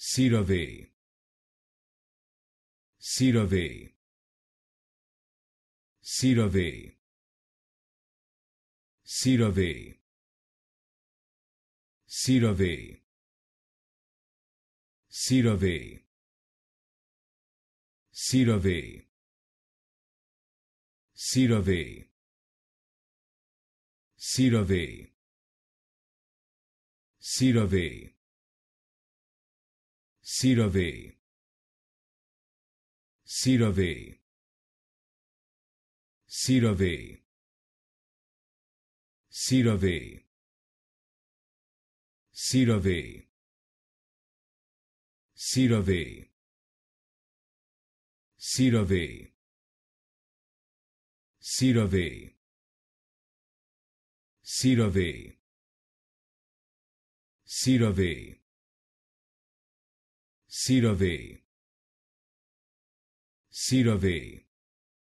CeraVe CeraVe CeraVe CeraVe CeraVe CeraVe CeraVe CeraVe CeraVe CeraVe CeraVe CeraVe CeraVe CeraVe CeraVe CeraVe CeraVe CeraVe CeraVe CeraVe CeraVe CeraVe